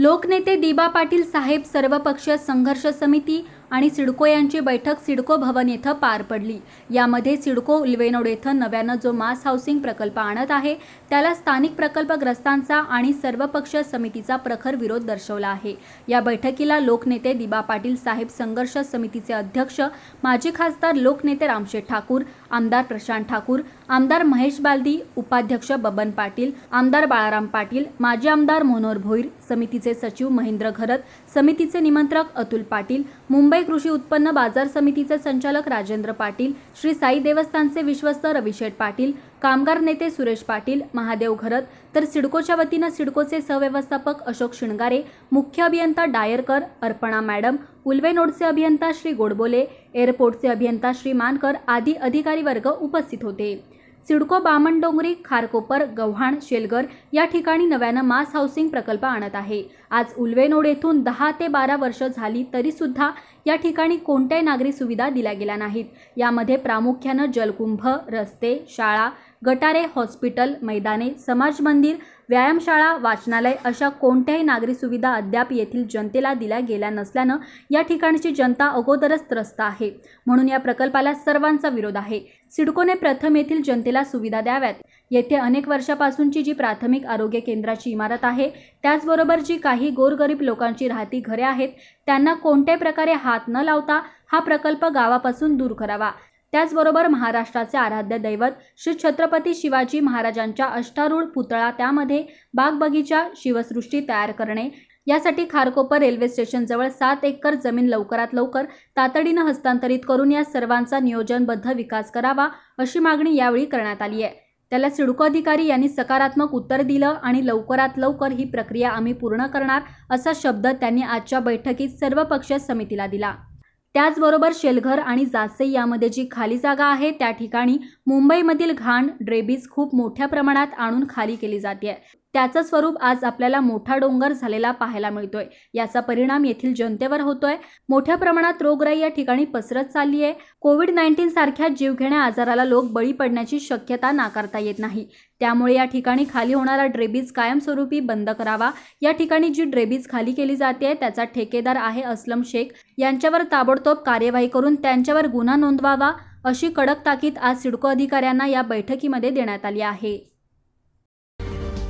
लोकनेते दिबा पाटील साहेब सर्वपक्षीय संघर्ष समिती आणि सिडको यांची बैठक सिडको भवन येथे पार पडली यामध्ये सिडको उल्वेनोड येथं नव्यानं जो मास हाऊसिंग प्रकल्प आणत आहे त्याला स्थानिक प्रकल्पग्रस्तांचा आणि सर्वपक्षीय समितीचा प्रखर विरोध दर्शवला आहे या बैठकीला लोकनेते दिबा पाटील साहेब संघर्ष समितीचे अध्यक्ष माजी खासदार लोकनेते रामशेठ ठाकूर आमदार प्रशांत ठाकूर आमदार महेश बालदी उपाध्यक्ष बबन पाटील आमदार बाळाराम पाटील माजी आमदार मनोहर भोईर समितीचे सचिव महेंद्र घरत समितीचे निमंत्रक अतुल पाटील मुंबई कृषी उत्पन्न बाजार समितीचे संचालक राजेंद्र पाटील श्री साई देवस्थानचे विश्वस्त रविशेठ पाटील कामगार नेते सुरेश पाटील महादेव घरत तर सिडकोच्या वतीनं सिडकोचे सहव्यवस्थापक अशोक शिणगारे मुख्य अभियंता डायरकर अर्पणा मॅडम उल्वे नोडचे अभियंता श्री गोडबोले एअरपोर्टचे अभियंता श्री मानकर आदी अधिकारी वर्ग उपस्थित होते सिडको बामणडोंगरी खारकोपर गव्हाण शेलगर या ठिकाणी नव्यानं मास हाऊसिंग प्रकल्प आणत आहे आज उल्वेनोड येथून दहा ते बारा वर्ष झाली तरीसुद्धा या ठिकाणी कोणत्याही नागरी सुविधा दिल्या गेल्या नाहीत यामध्ये प्रामुख्यानं जलकुंभ रस्ते शाळा गटारे हॉस्पिटल मैदाने समाज मंदिर व्यायामशाळा वाचनालय अशा कोणत्याही नागरी सुविधा अद्याप येथील जनतेला दिल्या गेल्या नसल्यानं या ठिकाणची जनता अगोदरच त्रस्त आहे म्हणून या प्रकल्पाला सर्वांचा विरोध आहे सिडकोने प्रथम येथील जनतेला सुविधा द्याव्यात येथे अनेक वर्षापासूनची जी प्राथमिक आरोग्य केंद्राची इमारत आहे त्याचबरोबर जी काही गोरगरीब लोकांची राहती घरे आहेत त्यांना कोणत्याही प्रकारे हात न लावता हा प्रकल्प गावापासून दूर करावा त्याचबरोबर महाराष्ट्राचे आराध्य दैवत श्री छत्रपती शिवाजी महाराजांच्या अष्टारूढ पुतळा त्यामध्ये बागबगीचा शिवसृष्टी तयार करणे यासाठी खारकोपर रेल्वे स्टेशनजवळ सात एकर जमीन लवकरात लवकर तातडीनं हस्तांतरित करून या सर्वांचा नियोजनबद्ध विकास करावा अशी मागणी यावेळी करण्यात आली आहे त्याला सिडको अधिकारी यांनी सकारात्मक उत्तर दिलं आणि लवकरात लवकर ही प्रक्रिया आम्ही पूर्ण करणार असा शब्द त्यांनी आजच्या बैठकीत सर्वपक्षीय समितीला दिला त्याचबरोबर शेलघर आणि जासे यामध्ये जी खाली जागा आहे त्या ठिकाणी मुंबईमधील घाण ड्रेबीज खूप मोठ्या प्रमाणात आणून खाली केली जाते त्याचं स्वरूप आज आपल्याला मोठा डोंगर झालेला पाहायला मिळतोय याचा परिणाम येथील जनतेवर होतोय मोठ्या प्रमाणात रोगराई या ठिकाणी पसरत चालली आहे कोविड नाईन्टीन सारख्या जीवघेण्या आजाराला लोक बळी पडण्याची शक्यता नाकारता येत नाही त्यामुळे या ठिकाणी खाली होणारा ड्रेबीज कायमस्वरूपी बंद करावा या ठिकाणी जी ड्रेबीज खाली केली जाते त्याचा ठेकेदार आहे अस्लम शेख यांच्यावर ताबडतोब कार्यवाही करून त्यांच्यावर गुन्हा नोंदवावा अशी कडक ताकीद आज सिडको अधिकाऱ्यांना या बैठकीमध्ये देण्यात आली आहे